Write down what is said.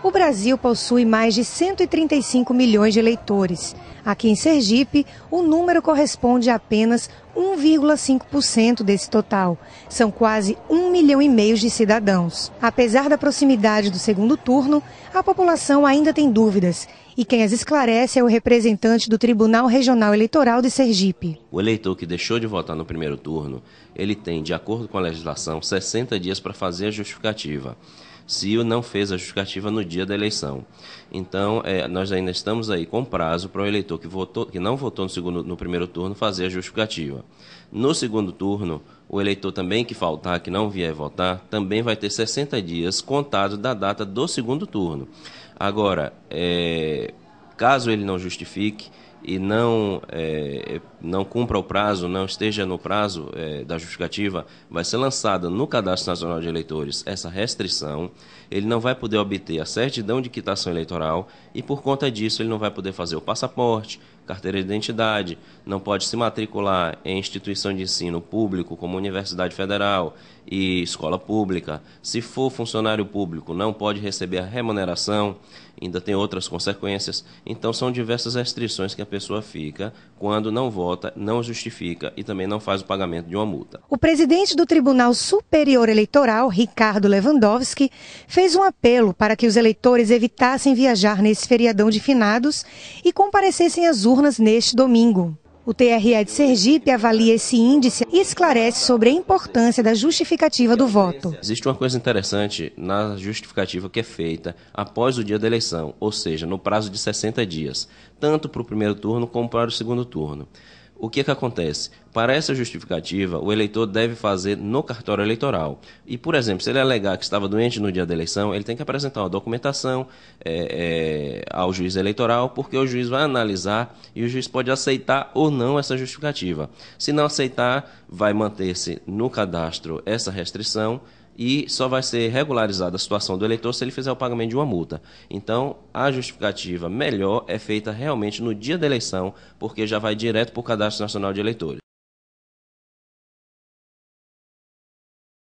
O Brasil possui mais de 135 milhões de eleitores. Aqui em Sergipe, o número corresponde a apenas 1,5% desse total. São quase 1 milhão e meio de cidadãos. Apesar da proximidade do segundo turno, a população ainda tem dúvidas. E quem as esclarece é o representante do Tribunal Regional Eleitoral de Sergipe. O eleitor que deixou de votar no primeiro turno, ele tem, de acordo com a legislação, 60 dias para fazer a justificativa se o não fez a justificativa no dia da eleição. Então, é, nós ainda estamos aí com prazo para o eleitor que, votou, que não votou no, segundo, no primeiro turno fazer a justificativa. No segundo turno, o eleitor também que faltar, que não vier votar, também vai ter 60 dias contado da data do segundo turno. Agora, é, caso ele não justifique, e não, é, é, não cumpra o prazo, não esteja no prazo é, da justificativa, vai ser lançada no Cadastro Nacional de Eleitores essa restrição, ele não vai poder obter a certidão de quitação eleitoral e, por conta disso, ele não vai poder fazer o passaporte, carteira de identidade, não pode se matricular em instituição de ensino público, como Universidade Federal e escola pública. Se for funcionário público, não pode receber a remuneração, ainda tem outras consequências. Então, são diversas restrições que a pessoa fica quando não vota, não justifica e também não faz o pagamento de uma multa. O presidente do Tribunal Superior Eleitoral, Ricardo Lewandowski, fez um apelo para que os eleitores evitassem viajar nesse feriadão de finados e comparecessem às urnas neste domingo. O TRE de Sergipe avalia esse índice e esclarece sobre a importância da justificativa do voto. Existe uma coisa interessante na justificativa que é feita após o dia da eleição, ou seja, no prazo de 60 dias, tanto para o primeiro turno como para o segundo turno. O que é que acontece? Para essa justificativa, o eleitor deve fazer no cartório eleitoral. E, por exemplo, se ele alegar que estava doente no dia da eleição, ele tem que apresentar uma documentação é, é, ao juiz eleitoral, porque o juiz vai analisar e o juiz pode aceitar ou não essa justificativa. Se não aceitar, vai manter-se no cadastro essa restrição e só vai ser regularizada a situação do eleitor se ele fizer o pagamento de uma multa. Então, a justificativa melhor é feita realmente no dia da eleição, porque já vai direto para o Cadastro Nacional de Eleitores.